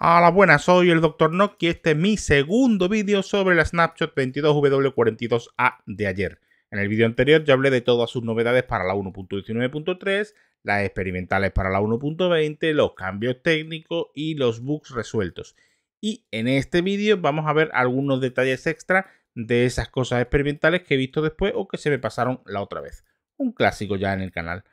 Hola, buenas, soy el Dr. Nock y este es mi segundo vídeo sobre la Snapshot 22W42A de ayer. En el vídeo anterior ya hablé de todas sus novedades para la 1.19.3, las experimentales para la 1.20, los cambios técnicos y los bugs resueltos. Y en este vídeo vamos a ver algunos detalles extra de esas cosas experimentales que he visto después o que se me pasaron la otra vez. Un clásico ya en el canal.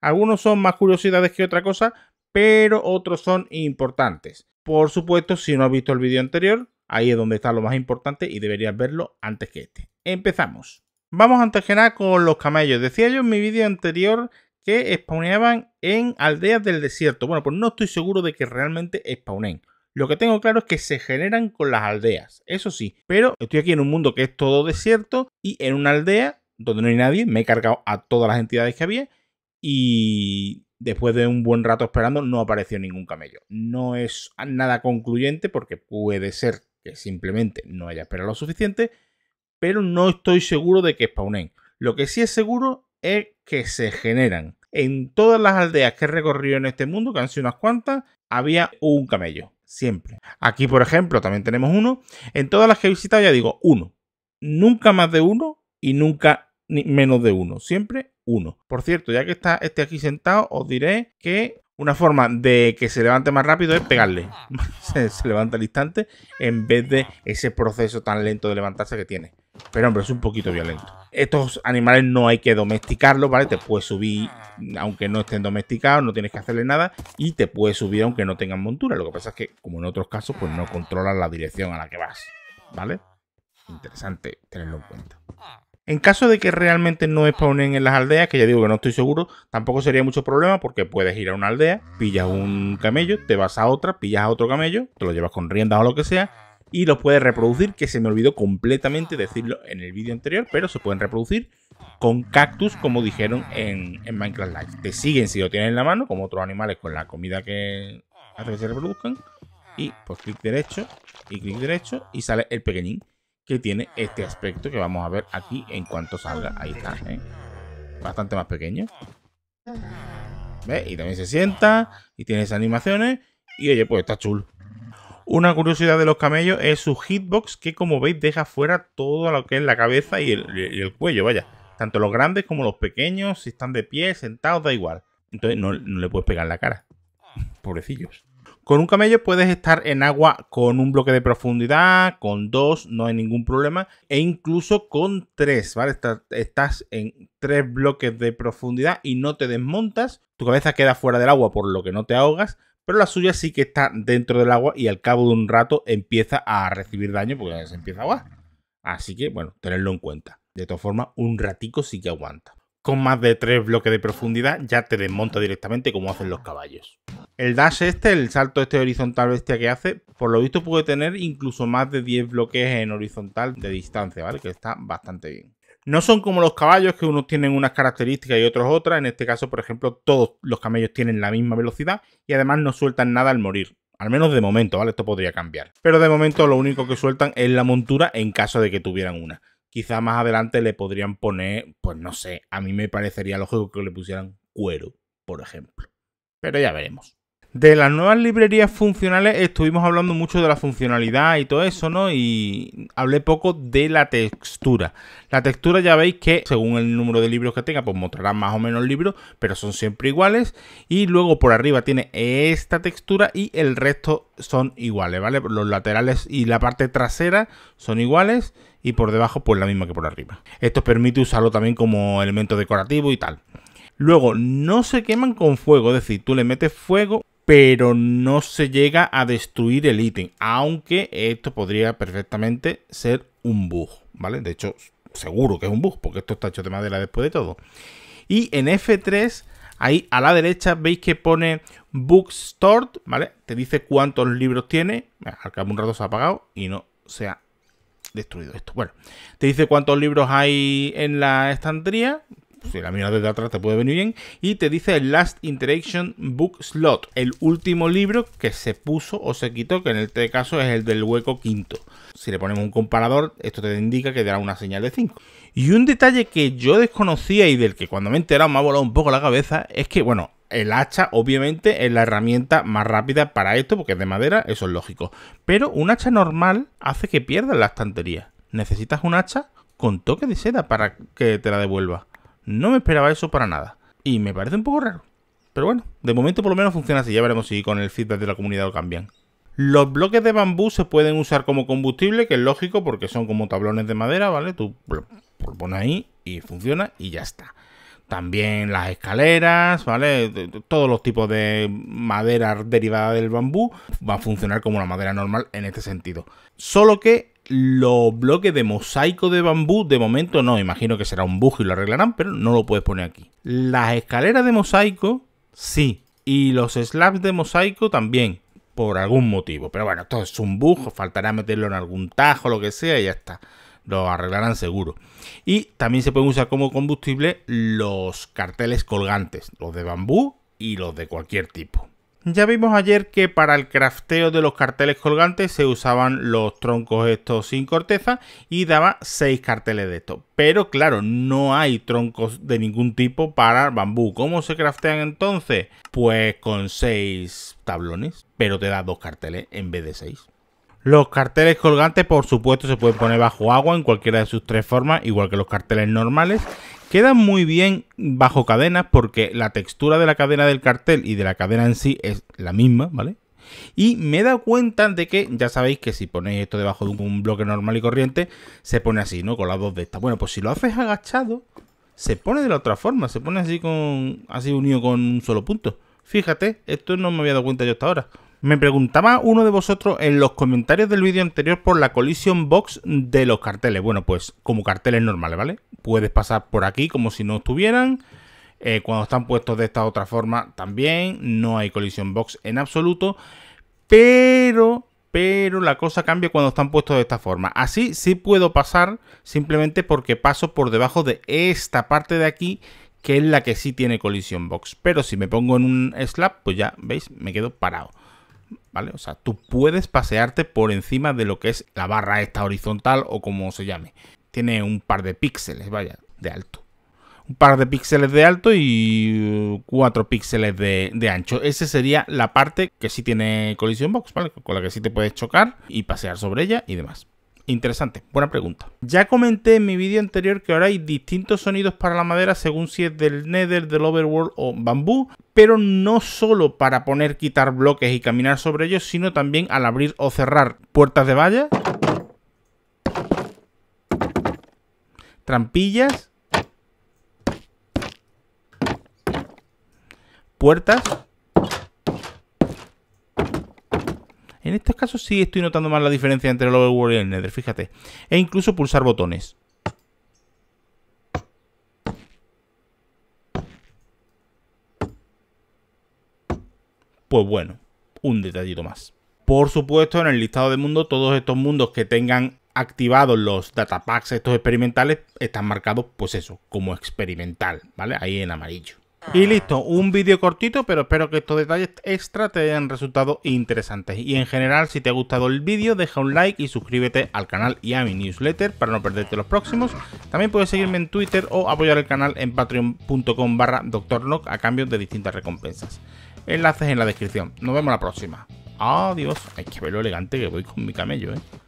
Algunos son más curiosidades que otra cosa, pero otros son importantes. Por supuesto, si no has visto el vídeo anterior, ahí es donde está lo más importante y deberías verlo antes que este. Empezamos. Vamos a que con los camellos. Decía yo en mi vídeo anterior que spawneaban en aldeas del desierto. Bueno, pues no estoy seguro de que realmente spawnen. Lo que tengo claro es que se generan con las aldeas, eso sí. Pero estoy aquí en un mundo que es todo desierto y en una aldea donde no hay nadie. Me he cargado a todas las entidades que había y después de un buen rato esperando, no apareció ningún camello. No es nada concluyente porque puede ser que simplemente no haya esperado lo suficiente, pero no estoy seguro de que spawnen. Lo que sí es seguro es que se generan. En todas las aldeas que he recorrido en este mundo, que han sido unas cuantas, había un camello. Siempre. Aquí, por ejemplo, también tenemos uno. En todas las que he visitado, ya digo, uno. Nunca más de uno y nunca menos de uno. Siempre por cierto, ya que está este aquí sentado, os diré que una forma de que se levante más rápido es pegarle. se, levanta al instante en vez de ese proceso tan lento de levantarse que tiene. Pero hombre, es un poquito violento. Estos animales no hay que domesticarlos, ¿vale? Te puedes subir aunque no estén domesticados, no tienes que hacerle nada. Y te puedes subir aunque no tengan montura. Lo que pasa es que, como en otros casos, pues no controlas la dirección a la que vas. ¿Vale? Interesante tenerlo en cuenta. En caso de que realmente no spawnen en las aldeas, que ya digo que no estoy seguro, tampoco sería mucho problema porque puedes ir a una aldea, pillas un camello, te vas a otra, pillas a otro camello, te lo llevas con riendas o lo que sea y los puedes reproducir, que se me olvidó completamente decirlo en el vídeo anterior, pero se pueden reproducir con cactus como dijeron en, en Minecraft Live. Te siguen si lo tienes en la mano, como otros animales con la comida que hace que se reproduzcan y pues clic derecho y clic derecho y sale el pequeñín que tiene este aspecto que vamos a ver aquí en cuanto salga. Ahí está, ¿eh? Bastante más pequeño. ¿Ves? Y también se sienta y tiene esas animaciones. Y oye, pues está chulo. Una curiosidad de los camellos es su hitbox que como veis deja fuera todo lo que es la cabeza y el, cuello, vaya. Tanto los grandes como los pequeños, si están de pie, sentados, da igual. Entonces no, no le puedes pegar la cara. Pobrecillos. Con un camello puedes estar en agua con un bloque de profundidad, con dos, no hay ningún problema, e incluso con tres, ¿vale? Estás en tres bloques de profundidad y no te desmontas, tu cabeza queda fuera del agua por lo que no te ahogas, pero la suya sí que está dentro del agua y al cabo de un rato empieza a recibir daño porque se empieza a ahogar. Así que, bueno, tenerlo en cuenta. De todas formas, un ratico sí que aguanta con más de 3 bloques de profundidad ya te desmonta directamente como hacen los caballos. El dash este, el salto este horizontal bestia que hace, por lo visto puede tener incluso más de 10 bloques en horizontal de distancia, ¿vale? Que está bastante bien. No son como los caballos, que unos tienen unas características y otros otras. En este caso, por ejemplo, todos los camellos tienen la misma velocidad y además no sueltan nada al morir. Al menos de momento, ¿vale? Esto podría cambiar. Pero de momento lo único que sueltan es la montura en caso de que tuvieran una quizá más adelante le podrían poner, pues no sé, a mí me parecería lógico que le pusieran cuero, por ejemplo. Pero ya veremos. De las nuevas librerías funcionales estuvimos hablando mucho de la funcionalidad y todo eso, ¿no? Y hablé poco de la textura. La textura ya veis que según el número de libros que tenga, pues mostrará más o menos libros, pero son siempre iguales. Y luego por arriba tiene esta textura y el resto son iguales, ¿vale? Los laterales y la parte trasera son iguales y por debajo pues la misma que por arriba. Esto permite usarlo también como elemento decorativo y tal. Luego, no se queman con fuego, es decir, tú le metes fuego, pero no se llega a destruir el ítem, aunque esto podría perfectamente ser un bug, ¿vale? De hecho, seguro que es un bug, porque esto está hecho de madera después de todo. Y en F3, ahí a la derecha veis que pone Book Stored, ¿vale? Te dice cuántos libros tiene, eh, al cabo un rato se ha apagado y no se ha destruido esto. Bueno, te dice cuántos libros hay en la estantería, pues, si la miras desde atrás te puede venir bien, y te dice el Last Interaction Book Slot, el último libro que se puso o se quitó, que en este caso es el del hueco quinto. Si le ponemos un comparador, esto te indica que dará una señal de 5. Y un detalle que yo desconocía y del que cuando me he enterado me ha volado un poco la cabeza es que, bueno, el hacha obviamente es la herramienta más rápida para esto porque es de madera, eso es lógico. Pero un hacha normal hace que pierdas la estantería. Necesitas un hacha con toque de seda para que te la devuelva. No me esperaba eso para nada. Y me parece un poco raro. Pero bueno, de momento por lo menos funciona así. Ya veremos si con el feedback de la comunidad lo cambian. Los bloques de bambú se pueden usar como combustible, que es lógico porque son como tablones de madera, ¿vale? Tú lo pones ahí y funciona y ya está. También las escaleras, ¿vale? Todos los tipos de madera derivada del bambú va a funcionar como la madera normal en este sentido. Solo que los bloques de mosaico de bambú, de momento no, imagino que será un bug y lo arreglarán, pero no lo puedes poner aquí. Las escaleras de mosaico, sí. Y los slabs de mosaico también, por algún motivo. Pero bueno, esto es un bug, faltará meterlo en algún tajo, lo que sea, y ya está. Lo arreglarán seguro. Y también se pueden usar como combustible los carteles colgantes, los de bambú y los de cualquier tipo. Ya vimos ayer que para el crafteo de los carteles colgantes se usaban los troncos estos sin corteza y daba 6 carteles de estos. Pero claro, no hay troncos de ningún tipo para bambú. ¿Cómo se craftean entonces? Pues con 6 tablones, pero te da 2 carteles en vez de 6. Los carteles colgantes, por supuesto, se pueden poner bajo agua en cualquiera de sus tres formas, igual que los carteles normales. Quedan muy bien bajo cadenas porque la textura de la cadena del cartel y de la cadena en sí es la misma, ¿vale? Y me he dado cuenta de que, ya sabéis que si ponéis esto debajo de un bloque normal y corriente, se pone así, ¿no? Con las dos de estas. Bueno, pues si lo haces agachado, se pone de la otra forma, se pone así con así unido con un solo punto. Fíjate, esto no me había dado cuenta yo hasta ahora. Me preguntaba uno de vosotros en los comentarios del vídeo anterior por la colisión box de los carteles. Bueno, pues como carteles normales, ¿vale? Puedes pasar por aquí como si no estuvieran. Eh, cuando están puestos de esta otra forma también. No hay colisión box en absoluto. Pero, pero la cosa cambia cuando están puestos de esta forma. Así sí puedo pasar simplemente porque paso por debajo de esta parte de aquí que es la que sí tiene colisión box. Pero si me pongo en un slab, pues ya, ¿veis? Me quedo parado. ¿vale? O sea, tú puedes pasearte por encima de lo que es la barra esta horizontal o como se llame. Tiene un par de píxeles, vaya, de alto. Un par de píxeles de alto y uh, cuatro píxeles de, ancho. Esa sería la parte que sí tiene Collision box, Con la que sí te puedes chocar y pasear sobre ella y demás. Interesante, buena pregunta. Ya comenté en mi vídeo anterior que ahora hay distintos sonidos para la madera según si es del Nether, del Overworld o bambú, pero no solo para poner, quitar bloques y caminar sobre ellos, sino también al abrir o cerrar puertas de valla, trampillas, puertas En estos casos sí estoy notando más la diferencia entre el Overworld y el Nether, fíjate. E incluso pulsar botones. Pues bueno, un detallito más. Por supuesto, en el listado de mundos, todos estos mundos que tengan activados los datapacks, estos experimentales, están marcados, pues eso, como experimental, ¿vale? Ahí en amarillo. Y listo, un vídeo cortito, pero espero que estos detalles extra te hayan resultado interesantes. Y en general, si te ha gustado el vídeo, deja un like y suscríbete al canal y a mi newsletter para no perderte los próximos. También puedes seguirme en Twitter o apoyar el canal en patreon.com barra doctornock a cambio de distintas recompensas. Enlaces en la descripción. Nos vemos la próxima. Adiós. Hay que ver lo elegante que voy con mi camello, eh.